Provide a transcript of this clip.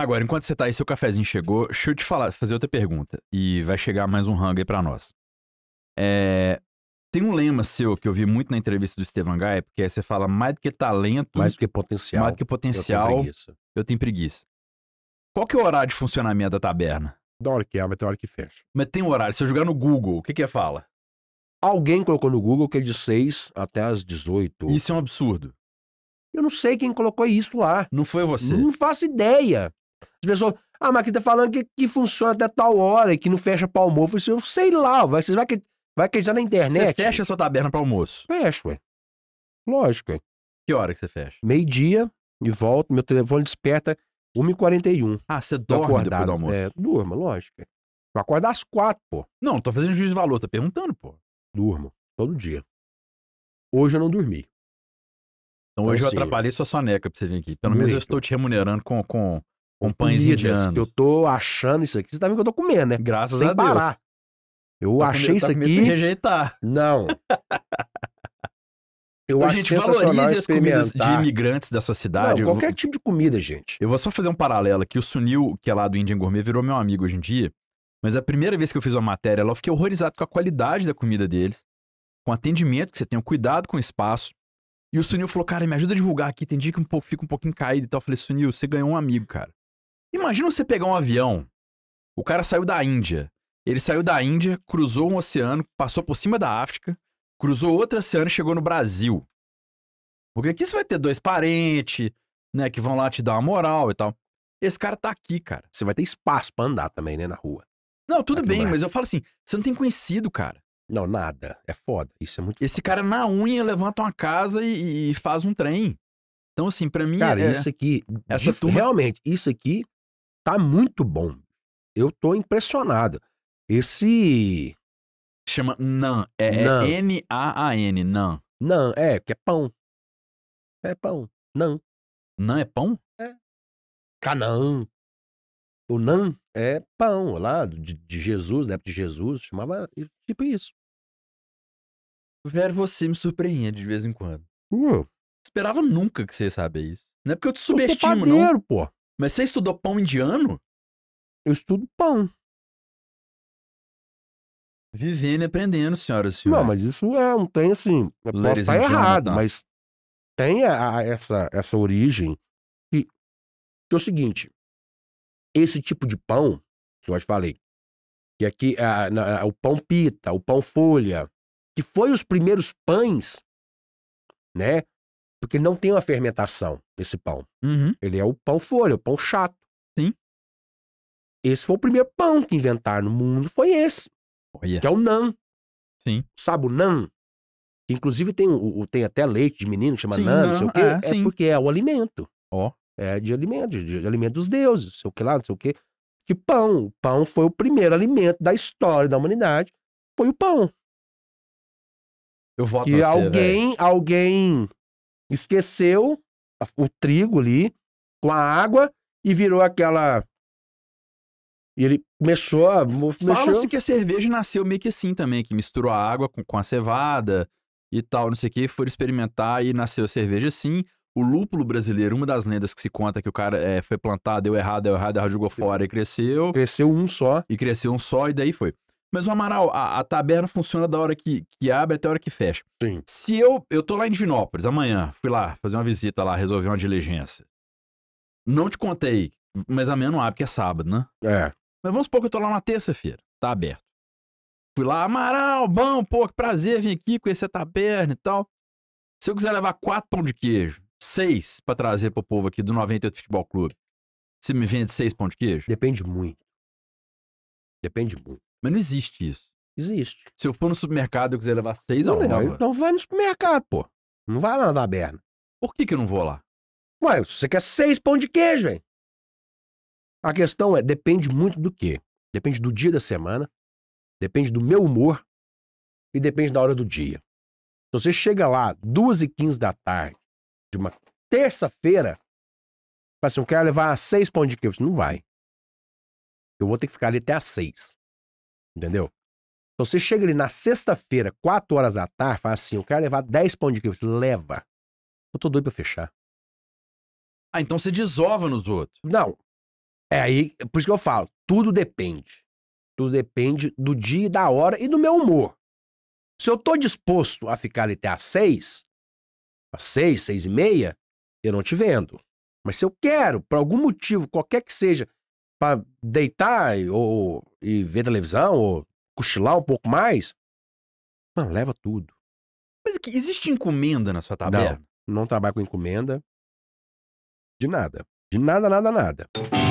Agora, enquanto você tá aí, seu cafezinho chegou, deixa eu te falar, fazer outra pergunta. E vai chegar mais um hang aí pra nós. É, tem um lema seu que eu vi muito na entrevista do stephen Gaia, porque aí você fala mais do que talento. Mais do que potencial. Mais do que potencial. Eu tenho preguiça. Eu tenho preguiça. Qual que é o horário de funcionamento da taberna? Da hora que abre até a hora que fecha. Mas tem um horário. Se eu jogar no Google, o que que é fala? Alguém colocou no Google que é de 6 até as 18. Isso é um absurdo. Eu não sei quem colocou isso lá. Não foi você? Não faço ideia. As pessoas, ah, mas aqui tá falando que, que funciona até tal hora e que não fecha para almoço. Eu sei lá, vai, vocês vai, vai acreditar na internet. Você fecha a sua taberna para almoço? Fecho, ué. Lógico, ué. Que hora que você fecha? Meio-dia e volto, meu telefone desperta 1h41. Ah, você dorme acordado, depois do almoço? É, durma, lógico. Ué. Eu acordo às quatro, pô. Não, tô fazendo juízo de valor, tá perguntando, pô. Durmo, todo dia. Hoje eu não dormi. Então, então hoje então, eu assim, atrapalhei sua soneca pra você vir aqui. Pelo muito. menos eu estou te remunerando com, com com pãezinho indianos. eu tô achando isso aqui. Você tá vendo que eu tô comendo, né? Graças Sem a Deus. parar. Eu tá achei isso tá aqui. rejeitar. Não. Eu a acho gente valoriza as comidas de imigrantes da sua cidade. Não, qualquer tipo de comida, gente. Eu vou só fazer um paralelo aqui. O Sunil, que é lá do Indian Gourmet, virou meu amigo hoje em dia. Mas a primeira vez que eu fiz uma matéria lá, eu fiquei horrorizado com a qualidade da comida deles, com o atendimento que você tem, cuidado com o espaço. E o Sunil falou, cara, me ajuda a divulgar aqui. Tem dia que um pouco, fica um pouquinho caído e tal. Eu falei, Sunil, você ganhou um amigo, cara. Imagina você pegar um avião. O cara saiu da Índia. Ele saiu da Índia, cruzou um oceano, passou por cima da África, cruzou outro oceano e chegou no Brasil. Porque aqui você vai ter dois parentes, né, que vão lá te dar uma moral e tal. Esse cara tá aqui, cara. Você vai ter espaço pra andar também, né, na rua. Não, tudo aqui bem, mas eu falo assim, você não tem conhecido, cara. Não, nada. É foda. Isso é muito Esse foda. cara na unha levanta uma casa e, e, faz um trem. Então, assim, pra mim. Cara, é... isso aqui. Essa de... turma... Realmente, isso aqui tá muito bom. Eu tô impressionado. Esse. Chama Nan. É, é N-A-A-N, Nan. Nan, é, que é pão. É pão. Nan. Nan é pão? É. Canã. O Nan é pão lá de, de Jesus, da né, época de Jesus, chamava tipo isso. Velho, você me surpreende de vez em quando. Uh. Esperava nunca que você ia saber isso. Não é porque eu te é subestimo, eu sou padeiro, não. pô. Mas você estudou pão indiano? Eu estudo pão. Vivendo e aprendendo, senhoras e senhores. Não, mas isso é, não tem assim. pode posso estar errado, tá. mas tem a, a, essa, essa origem. Que, que é o seguinte: esse tipo de pão, que eu já falei, que aqui a, o pão pita, o pão folha, que foi os primeiros pães, né? Porque não tem uma fermentação, esse pão. Uhum. Ele é o pão folha, o pão chato. Sim. Esse foi o primeiro pão que inventaram no mundo, foi esse. Que é o nan. Sim. Sabe o nan? Inclusive tem, o, tem até leite de menino que chama sim, nan, não, sei o quê. É, é porque é o alimento. Ó. Oh. É de alimento, de, de, alimento dos deuses, não sei o que lá, não sei o quê. Que pão. O pão foi o primeiro alimento da história da humanidade. Foi o pão. Eu voto E você, né? alguém, véio. alguém Esqueceu o trigo ali com a água e virou aquela. E ele começou a. Fala-se que a cerveja nasceu meio que assim também, que misturou a água com, com a cevada e tal, não sei o que, foram experimentar e nasceu a cerveja assim. O lúpulo brasileiro, uma das lendas que se conta que o cara é, foi plantado, deu errado, deu errado, jogou fora e cresceu. Cresceu um só. E cresceu um só, e daí foi. Mas o Amaral, a, a, taberna funciona da hora que, que abre até a hora que fecha. Sim. Se eu. Eu tô lá em Divinópolis amanhã, fui lá fazer uma visita lá, resolver uma diligência. Não te contei, mas amanhã não abre, porque é sábado, né? É. Mas vamos supor que eu tô lá na terça-feira, tá aberto. Fui lá, Amaral, bom, pô, que prazer vir aqui conhecer a taberna e tal. Se eu quiser levar quatro pão de queijo, seis para trazer pro povo aqui do 98 Futebol Clube, você me vende seis pão de queijo? Depende muito. Depende muito. Mas não existe isso. Existe. Se eu for no supermercado e eu quiser levar seis, não, eu levo. Não vai no supermercado, pô. Não vai lá na taberna. Por que que eu não vou lá? Ué, você quer seis pão de queijo, hein? A questão é, depende muito do quê? Depende do dia da semana, depende do meu humor e depende da hora do dia. Se você chega lá duas e quinze da tarde, de uma terça-feira, fala assim, eu quero levar seis pão de queijo. Não vai. Eu vou ter que ficar ali até às seis. Entendeu? Então você chega ali na sexta-feira, 4 horas da tarde, fala assim: eu quero levar 10 pão de queijo. Você leva. Eu tô doido pra fechar. Ah, então você desova nos outros. Não. É aí, é por isso que eu falo, tudo depende. Tudo depende do dia e da hora e do meu humor. Se eu tô disposto a ficar ali até às seis, às seis, seis e meia, eu não te vendo. Mas se eu quero, por algum motivo, qualquer que seja, para deitar ou, e ver televisão ou cochilar um pouco mais, mano, leva tudo. Mas existe encomenda na sua tabela? Não, não trabalho com encomenda. De nada. De nada, nada, nada.